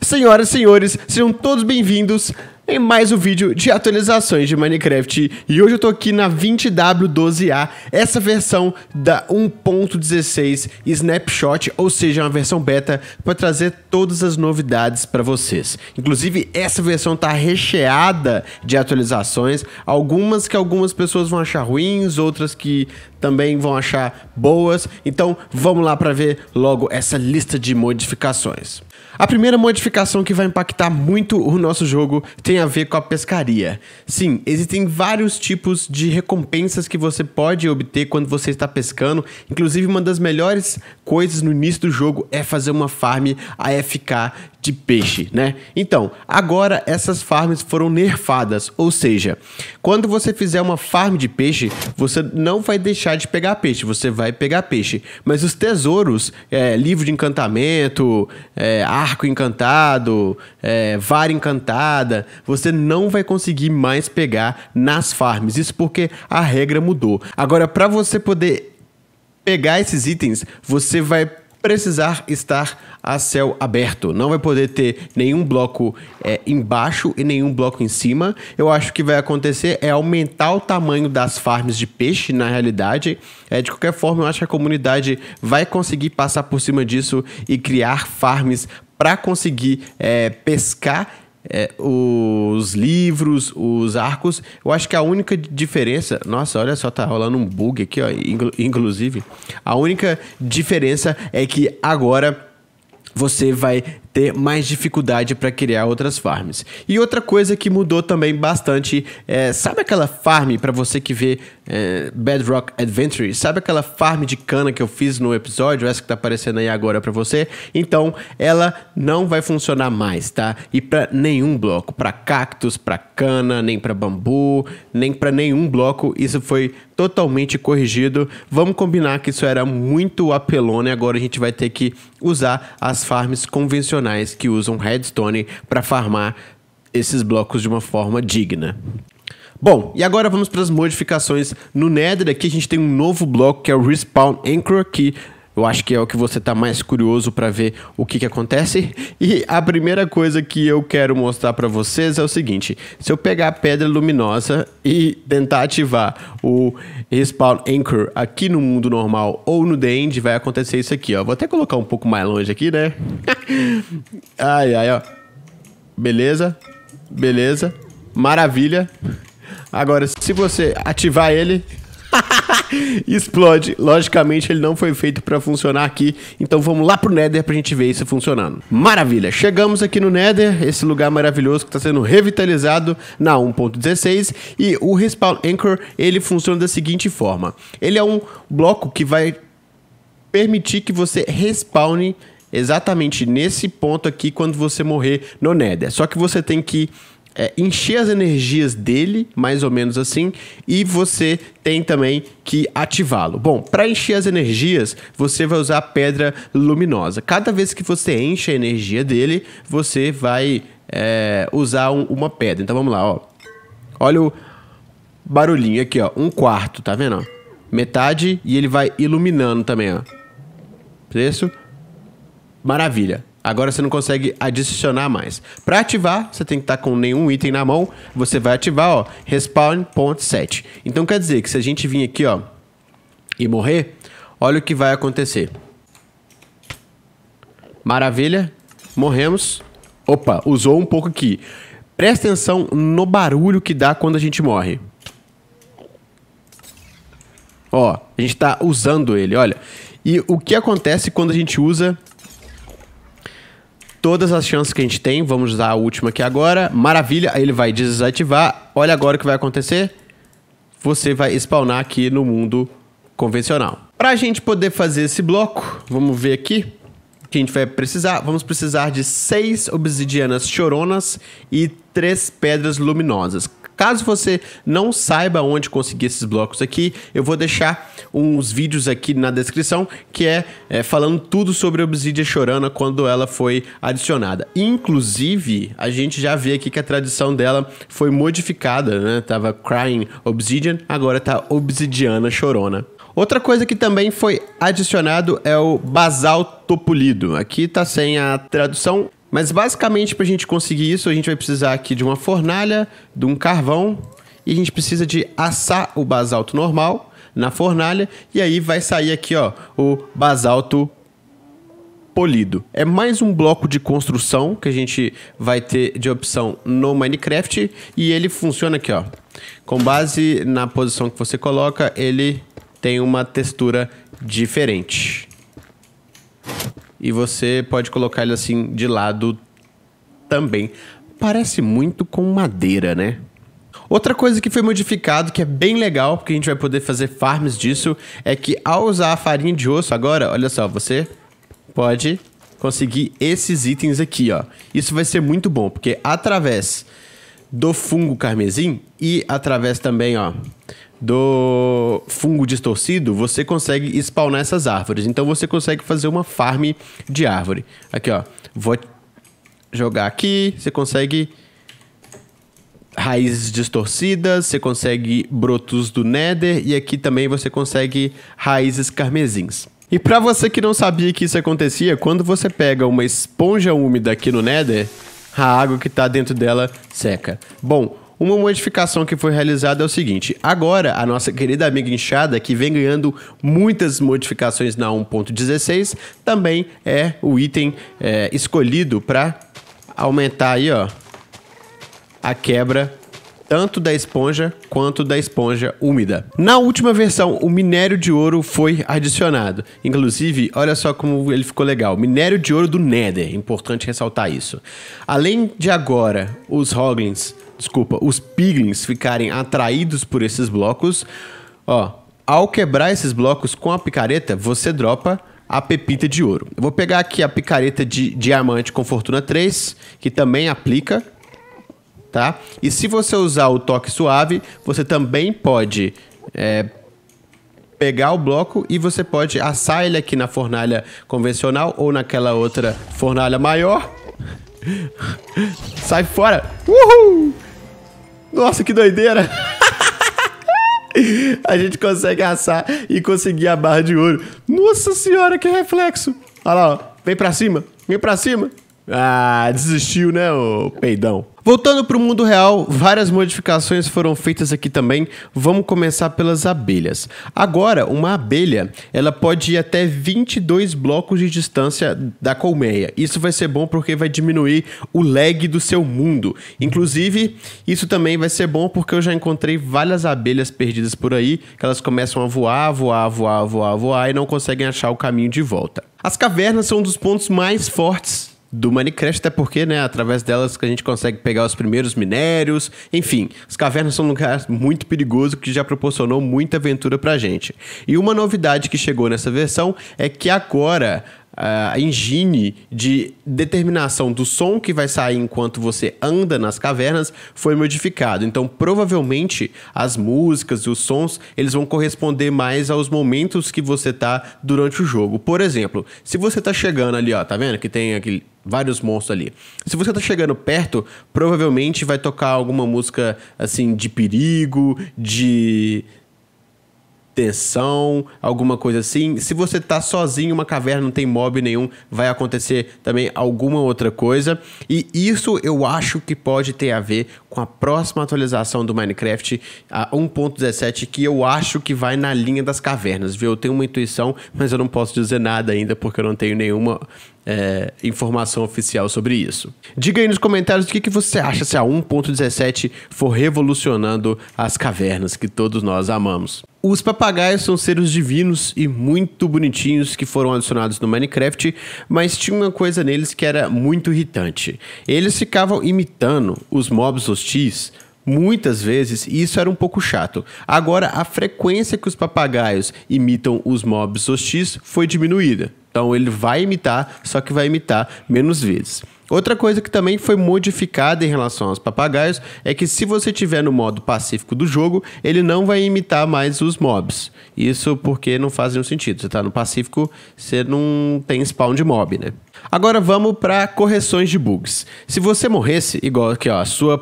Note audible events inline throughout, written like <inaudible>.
Senhoras e senhores, sejam todos bem-vindos em mais um vídeo de atualizações de Minecraft. E hoje eu tô aqui na 20W12A, essa versão da 1.16 Snapshot, ou seja, uma versão beta para trazer todas as novidades para vocês. Inclusive, essa versão tá recheada de atualizações, algumas que algumas pessoas vão achar ruins, outras que também vão achar boas. Então, vamos lá para ver logo essa lista de modificações. A primeira modificação que vai impactar muito o nosso jogo tem tem a ver com a pescaria. Sim, existem vários tipos de recompensas que você pode obter quando você está pescando. Inclusive, uma das melhores coisas no início do jogo é fazer uma farm AFK de peixe, né? Então, agora essas farms foram nerfadas, ou seja, quando você fizer uma farm de peixe, você não vai deixar de pegar peixe, você vai pegar peixe. Mas os tesouros, é, livro de encantamento, é, arco encantado, é, vara encantada, você não vai conseguir mais pegar nas farms. Isso porque a regra mudou. Agora, para você poder pegar esses itens, você vai precisar estar a céu aberto. Não vai poder ter nenhum bloco é, embaixo e nenhum bloco em cima. Eu acho que vai acontecer é aumentar o tamanho das farms de peixe, na realidade. É, de qualquer forma, eu acho que a comunidade vai conseguir passar por cima disso e criar farms para conseguir é, pescar é, os livros, os arcos. Eu acho que a única diferença. Nossa, olha só, tá rolando um bug aqui, ó. Inclusive, a única diferença é que agora você vai ter mais dificuldade para criar outras farms. E outra coisa que mudou também bastante é, sabe aquela farm para você que vê é, Bedrock Adventure, sabe aquela farm de cana que eu fiz no episódio, essa que tá aparecendo aí agora para você? Então, ela não vai funcionar mais, tá? E para nenhum bloco, para cactos, para cana, nem para bambu, nem para nenhum bloco, isso foi totalmente corrigido. Vamos combinar que isso era muito apelona e agora a gente vai ter que usar as farms convencionais profissionais que usam redstone para farmar esses blocos de uma forma digna. Bom, e agora vamos para as modificações no Nether. Aqui a gente tem um novo bloco que é o Respawn Anchor, que eu acho que é o que você está mais curioso para ver o que, que acontece. E a primeira coisa que eu quero mostrar para vocês é o seguinte: se eu pegar a pedra luminosa e tentar ativar o respawn anchor aqui no mundo normal ou no Dend vai acontecer isso aqui, ó. Vou até colocar um pouco mais longe aqui, né? <laughs> ai, ai, ó. Beleza, beleza, maravilha. Agora, se você ativar ele, <laughs> Explode. Logicamente, ele não foi feito para funcionar aqui. Então vamos lá pro Nether pra gente ver isso funcionando. Maravilha. Chegamos aqui no Nether, esse lugar maravilhoso que tá sendo revitalizado na 1.16 e o Respawn Anchor, ele funciona da seguinte forma. Ele é um bloco que vai permitir que você respawne exatamente nesse ponto aqui quando você morrer no Nether. Só que você tem que é, encher as energias dele, mais ou menos assim, e você tem também que ativá-lo. Bom, para encher as energias, você vai usar a pedra luminosa. Cada vez que você enche a energia dele, você vai é, usar um, uma pedra. Então vamos lá, ó. Olha o barulhinho aqui, ó. Um quarto, tá vendo? Metade e ele vai iluminando também, ó. Preço. Maravilha. Agora você não consegue adicionar mais. Para ativar, você tem que estar tá com nenhum item na mão. Você vai ativar, ó, respawn.set. Então quer dizer que se a gente vir aqui, ó, e morrer, olha o que vai acontecer. Maravilha, morremos. Opa, usou um pouco aqui. Presta atenção no barulho que dá quando a gente morre. Ó, a gente está usando ele, olha. E o que acontece quando a gente usa todas as chances que a gente tem. Vamos usar a última aqui agora. Maravilha, ele vai desativar. Olha agora o que vai acontecer. Você vai spawnar aqui no mundo convencional. Para a gente poder fazer esse bloco, vamos ver aqui o que a gente vai precisar. Vamos precisar de seis obsidianas choronas e três pedras luminosas. Caso você não saiba onde conseguir esses blocos aqui, eu vou deixar uns vídeos aqui na descrição que é, é falando tudo sobre a Obsidian Chorana quando ela foi adicionada. Inclusive, a gente já vê aqui que a tradição dela foi modificada, né? Tava Crying Obsidian, agora tá Obsidiana Chorona. Outra coisa que também foi adicionado é o basalto polido. Aqui tá sem a tradução mas basicamente, para a gente conseguir isso, a gente vai precisar aqui de uma fornalha, de um carvão, e a gente precisa de assar o basalto normal na fornalha, e aí vai sair aqui ó, o basalto polido. É mais um bloco de construção que a gente vai ter de opção no Minecraft, e ele funciona aqui ó. Com base na posição que você coloca, ele tem uma textura diferente e você pode colocar ele assim de lado também. Parece muito com madeira, né? Outra coisa que foi modificado, que é bem legal, porque a gente vai poder fazer farms disso, é que ao usar a farinha de osso agora, olha só, você pode conseguir esses itens aqui, ó. Isso vai ser muito bom, porque através do fungo carmesim e através também, ó, do fungo distorcido, você consegue spawnar essas árvores. Então você consegue fazer uma farm de árvore. Aqui, ó, vou jogar aqui, você consegue raízes distorcidas, você consegue brotos do Nether e aqui também você consegue raízes carmesins. E para você que não sabia que isso acontecia, quando você pega uma esponja úmida aqui no Nether, a água que está dentro dela seca. Bom, uma modificação que foi realizada é o seguinte: agora a nossa querida amiga inchada, que vem ganhando muitas modificações na 1.16, também é o item é, escolhido para aumentar aí, ó, a quebra tanto da esponja quanto da esponja úmida. Na última versão, o minério de ouro foi adicionado. Inclusive, olha só como ele ficou legal. Minério de ouro do Nether, importante ressaltar isso. Além de agora os Hoglins, desculpa, os Piglins ficarem atraídos por esses blocos, ó, ao quebrar esses blocos com a picareta, você dropa a pepita de ouro. Eu vou pegar aqui a picareta de diamante com fortuna 3, que também aplica tá? E se você usar o toque suave, você também pode é, pegar o bloco e você pode assar ele aqui na fornalha convencional ou naquela outra fornalha maior. <laughs> Sai fora! Uhul! Nossa, que doideira! <laughs> a gente consegue assar e conseguir a barra de ouro. Nossa senhora, que reflexo! Olha lá, ó. vem pra cima, vem pra cima. Ah, desistiu, né, ô peidão? Voltando para o mundo real, várias modificações foram feitas aqui também. Vamos começar pelas abelhas. Agora, uma abelha, ela pode ir até 22 blocos de distância da colmeia. Isso vai ser bom porque vai diminuir o lag do seu mundo. Inclusive, isso também vai ser bom porque eu já encontrei várias abelhas perdidas por aí, que elas começam a voar, voar, voar, voar, voar e não conseguem achar o caminho de volta. As cavernas são um dos pontos mais fortes do Minecraft, até porque, né, através delas que a gente consegue pegar os primeiros minérios, enfim, as cavernas são um lugar muito perigoso que já proporcionou muita aventura pra gente. E uma novidade que chegou nessa versão é que agora a engine de determinação do som que vai sair enquanto você anda nas cavernas foi modificado. Então, provavelmente, as músicas e os sons eles vão corresponder mais aos momentos que você tá durante o jogo. Por exemplo, se você tá chegando ali, ó, tá vendo que tem aquele vários monstros ali. Se você tá chegando perto, provavelmente vai tocar alguma música assim de perigo, de tensão, alguma coisa assim. Se você tá sozinho, em uma caverna, não tem mob nenhum, vai acontecer também alguma outra coisa. E isso eu acho que pode ter a ver com a próxima atualização do Minecraft, a 1.17, que eu acho que vai na linha das cavernas, viu? Eu tenho uma intuição, mas eu não posso dizer nada ainda porque eu não tenho nenhuma é, informação oficial sobre isso. Diga aí nos comentários o que, que você acha se a 1.17 for revolucionando as cavernas que todos nós amamos. Os papagaios são seres divinos e muito bonitinhos que foram adicionados no Minecraft, mas tinha uma coisa neles que era muito irritante. Eles ficavam imitando os mobs hostis, muitas vezes e isso era um pouco chato. Agora, a frequência que os papagaios imitam os mobs hostis foi diminuída. Então ele vai imitar, só que vai imitar menos vezes. Outra coisa que também foi modificada em relação aos papagaios é que se você tiver no modo pacífico do jogo, ele não vai imitar mais os mobs. Isso porque não faz nenhum sentido. Você está no pacífico, você não tem spawn de mob, né? Agora vamos para correções de bugs. Se você morresse, igual aqui ó, a sua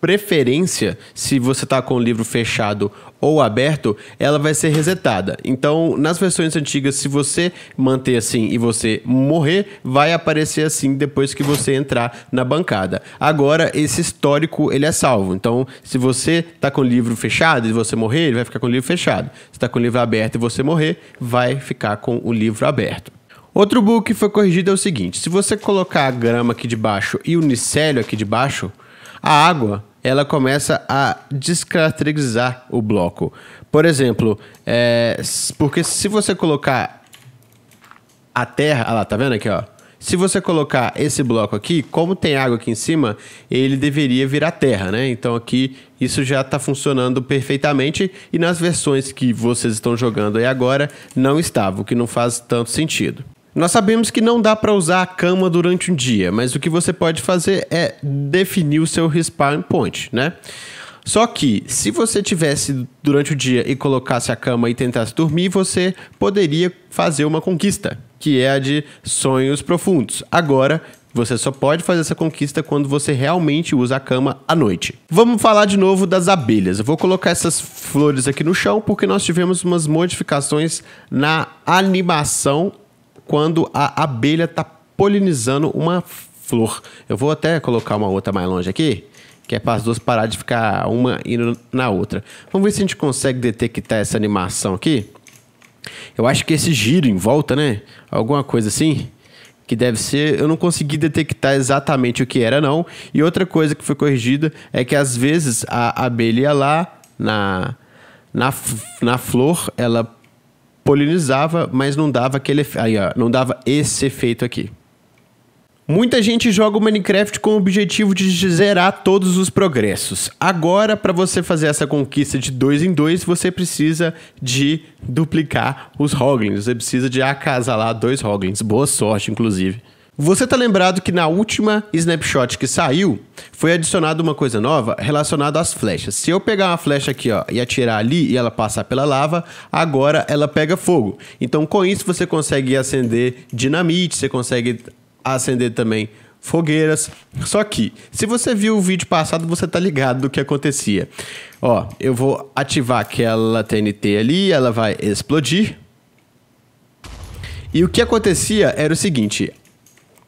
preferência, se você está com o livro fechado ou aberto, ela vai ser resetada. Então, nas versões antigas, se você manter assim e você morrer, vai aparecer assim depois que você entrar na bancada. Agora, esse histórico ele é salvo. Então, se você está com o livro fechado e você morrer, ele vai ficar com o livro fechado. Se está com o livro aberto e você morrer, vai ficar com o livro aberto. Outro bug que foi corrigido é o seguinte: se você colocar a grama aqui de baixo e o unicélio aqui de baixo, a água ela começa a descaracterizar o bloco. Por exemplo, é, porque se você colocar a terra, olha ah lá, tá vendo aqui, ó? Se você colocar esse bloco aqui, como tem água aqui em cima, ele deveria virar terra, né? Então aqui isso já está funcionando perfeitamente e nas versões que vocês estão jogando aí agora não estava, o que não faz tanto sentido. Nós sabemos que não dá para usar a cama durante um dia, mas o que você pode fazer é definir o seu respawn point, né? Só que, se você tivesse durante o dia e colocasse a cama e tentasse dormir, você poderia fazer uma conquista, que é a de sonhos profundos. Agora, você só pode fazer essa conquista quando você realmente usa a cama à noite. Vamos falar de novo das abelhas. Eu vou colocar essas flores aqui no chão porque nós tivemos umas modificações na animação quando a abelha está polinizando uma flor. Eu vou até colocar uma outra mais longe aqui, que é para as duas parar de ficar uma indo na outra. Vamos ver se a gente consegue detectar essa animação aqui. Eu acho que esse giro em volta, né? Alguma coisa assim que deve ser, eu não consegui detectar exatamente o que era não. E outra coisa que foi corrigida é que às vezes a abelha lá na na, na flor, ela polinizava, mas não dava aquele aí, ó, não dava esse efeito aqui. Muita gente joga o Minecraft com o objetivo de zerar todos os progressos. Agora, para você fazer essa conquista de dois em dois, você precisa de duplicar os Hoglins. Você precisa de acasalar dois Hoglins. Boa sorte, inclusive. Você tá lembrado que na última snapshot que saiu, foi adicionada uma coisa nova relacionada às flechas. Se eu pegar uma flecha aqui, ó, e atirar ali e ela passar pela lava, agora ela pega fogo. Então com isso você consegue acender dinamite, você consegue acender também fogueiras. Só que, se você viu o vídeo passado, você tá ligado do que acontecia. Ó, eu vou ativar aquela TNT ali, ela vai explodir. E o que acontecia era o seguinte: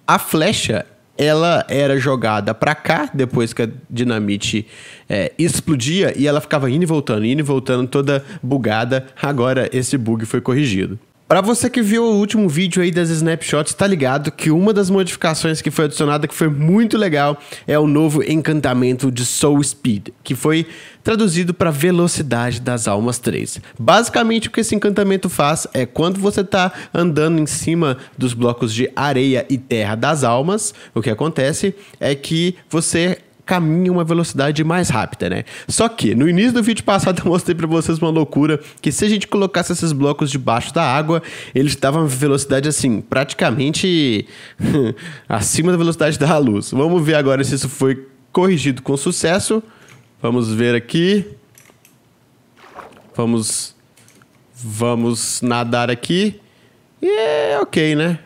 a flecha ela era jogada para cá depois que a dinamite é, explodia e ela ficava indo e voltando, indo e voltando, toda bugada. Agora esse bug foi corrigido. Para você que viu o último vídeo aí das snapshots, tá ligado que uma das modificações que foi adicionada que foi muito legal é o novo encantamento de Soul Speed, que foi traduzido para Velocidade das Almas 3. Basicamente o que esse encantamento faz é quando você tá andando em cima dos blocos de areia e terra das almas, o que acontece é que você caminha uma velocidade mais rápida, né? Só que no início do vídeo passado <laughs> eu mostrei para vocês uma loucura que se a gente colocasse esses blocos debaixo da água, eles estavam a velocidade assim, praticamente <laughs> acima da velocidade da luz. Vamos ver agora se isso foi corrigido com sucesso. Vamos ver aqui. Vamos vamos nadar aqui. E é ok, né?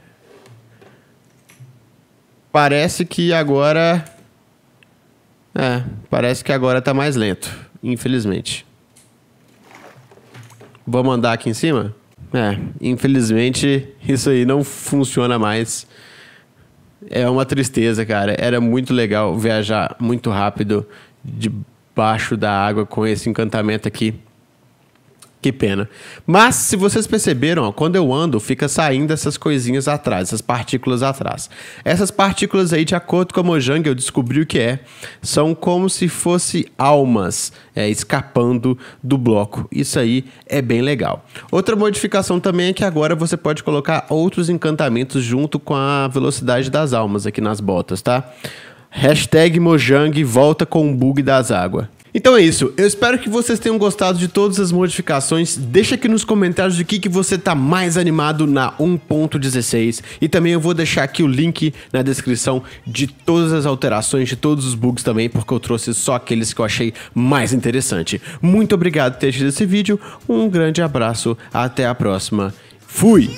Parece que agora é, parece que agora tá mais lento, infelizmente. Vamos andar aqui em cima? É, infelizmente isso aí não funciona mais. É uma tristeza, cara. Era muito legal viajar muito rápido debaixo da água com esse encantamento aqui. Que pena. Mas, se vocês perceberam, ó, quando eu ando, fica saindo essas coisinhas atrás, essas partículas atrás. Essas partículas aí, de acordo com a Mojang, eu descobri o que é, são como se fosse almas é, escapando do bloco. Isso aí é bem legal. Outra modificação também é que agora você pode colocar outros encantamentos junto com a velocidade das almas aqui nas botas, tá? Hashtag Mojang volta com o bug das águas. Então é isso, eu espero que vocês tenham gostado de todas as modificações. Deixa aqui nos comentários o que, que você tá mais animado na 1.16 e também eu vou deixar aqui o link na descrição de todas as alterações, de todos os bugs também, porque eu trouxe só aqueles que eu achei mais interessante. Muito obrigado por ter assistido esse vídeo, um grande abraço, até a próxima, fui!